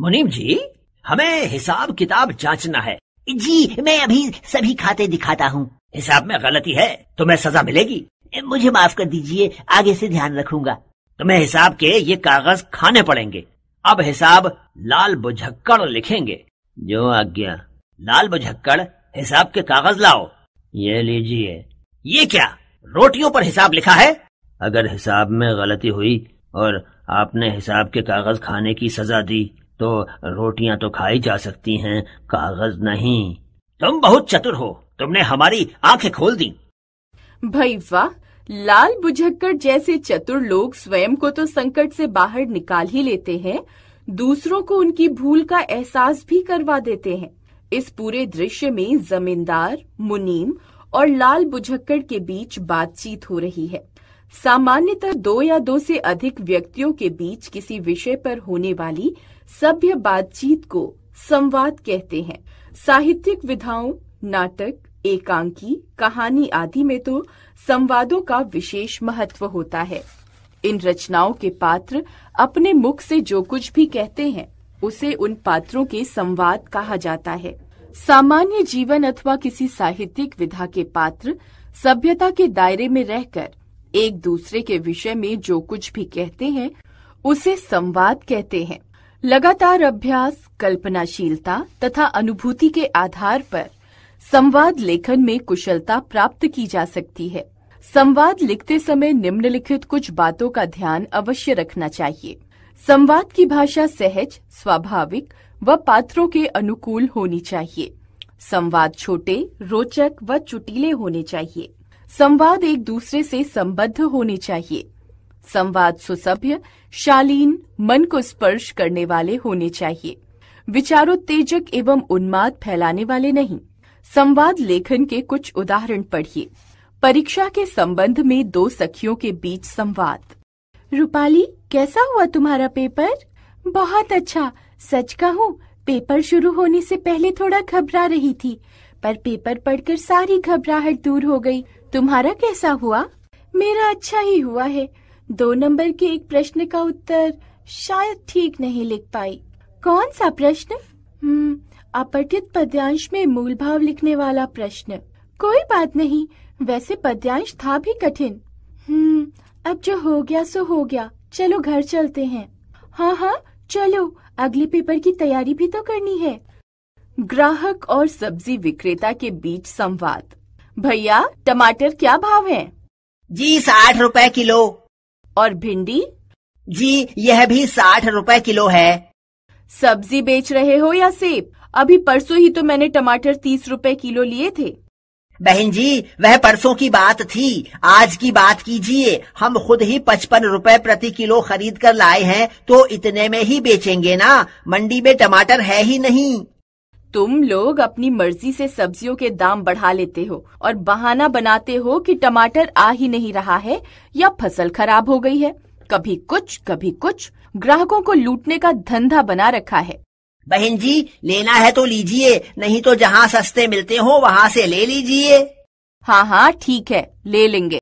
मुनीम जी हमें हिसाब किताब जांचना है जी मैं अभी सभी खाते दिखाता हूँ हिसाब में गलती है तुम्हें सजा मिलेगी मुझे माफ कर दीजिए आगे से ध्यान रखूंगा तुम्हें हिसाब के ये कागज खाने पड़ेंगे अब हिसाब लाल बुझक्कड़ लिखेंगे जो आज्ञा लाल बुझक्कड़ हिसाब के कागज लाओ ये लीजिए ये क्या रोटियों पर हिसाब लिखा है अगर हिसाब में गलती हुई और आपने हिसाब के कागज खाने की सजा दी तो रोटियां तो खाई जा सकती हैं कागज नहीं तुम बहुत चतुर हो तुमने हमारी आंखें खोल दी भाई वाह लाल बुझक्कर जैसे चतुर लोग स्वयं को तो संकट से बाहर निकाल ही लेते हैं दूसरों को उनकी भूल का एहसास भी करवा देते हैं इस पूरे दृश्य में जमींदार मुनीम और लाल बुझक्कर के बीच बातचीत हो रही है सामान्यतः दो या दो से अधिक व्यक्तियों के बीच किसी विषय पर होने वाली सभ्य बातचीत को संवाद कहते हैं साहित्यिक विधाओं नाटक एकांकी कहानी आदि में तो संवादों का विशेष महत्व होता है इन रचनाओं के पात्र अपने मुख से जो कुछ भी कहते हैं उसे उन पात्रों के संवाद कहा जाता है सामान्य जीवन अथवा किसी साहित्यिक विधा के पात्र सभ्यता के दायरे में रहकर एक दूसरे के विषय में जो कुछ भी कहते हैं उसे संवाद कहते हैं लगातार अभ्यास कल्पनाशीलता तथा अनुभूति के आधार पर संवाद लेखन में कुशलता प्राप्त की जा सकती है संवाद लिखते समय निम्नलिखित कुछ बातों का ध्यान अवश्य रखना चाहिए संवाद की भाषा सहज स्वाभाविक व पात्रों के अनुकूल होनी चाहिए संवाद छोटे रोचक व चुटीले होने चाहिए संवाद एक दूसरे से संबद्ध होने चाहिए संवाद सुसभ्य शालीन मन को स्पर्श करने वाले होने चाहिए विचारोत्तेजक एवं उन्माद फैलाने वाले नहीं संवाद लेखन के कुछ उदाहरण पढ़िए परीक्षा के संबंध में दो सखियों के बीच संवाद रूपाली कैसा हुआ तुम्हारा पेपर बहुत अच्छा सच कहूँ पेपर शुरू होने से पहले थोड़ा घबरा रही थी पर पेपर पढ़कर सारी घबराहट दूर हो गई तुम्हारा कैसा हुआ मेरा अच्छा ही हुआ है दो नंबर के एक प्रश्न का उत्तर शायद ठीक नहीं लिख पाई कौन सा प्रश्न हम्म, अपठित पद्यांश में मूल भाव लिखने वाला प्रश्न कोई बात नहीं वैसे पद्यांश था भी कठिन हम्म अब जो हो गया सो हो गया चलो घर चलते हैं हाँ हाँ चलो अगले पेपर की तैयारी भी तो करनी है ग्राहक और सब्जी विक्रेता के बीच संवाद भैया टमाटर क्या भाव है जी साठ रुपए किलो और भिंडी जी यह भी साठ रुपए किलो है सब्जी बेच रहे हो या सेब अभी परसों ही तो मैंने टमाटर तीस रुपए किलो लिए थे बहन जी वह परसों की बात थी आज की बात कीजिए हम खुद ही पचपन रुपए प्रति किलो खरीद कर लाए हैं तो इतने में ही बेचेंगे ना मंडी में टमाटर है ही नहीं तुम लोग अपनी मर्जी से सब्जियों के दाम बढ़ा लेते हो और बहाना बनाते हो कि टमाटर आ ही नहीं रहा है या फसल खराब हो गई है कभी कुछ कभी कुछ ग्राहकों को लूटने का धंधा बना रखा है बहन जी लेना है तो लीजिए नहीं तो जहाँ सस्ते मिलते हो वहाँ से ले लीजिए हाँ हाँ ठीक है ले लेंगे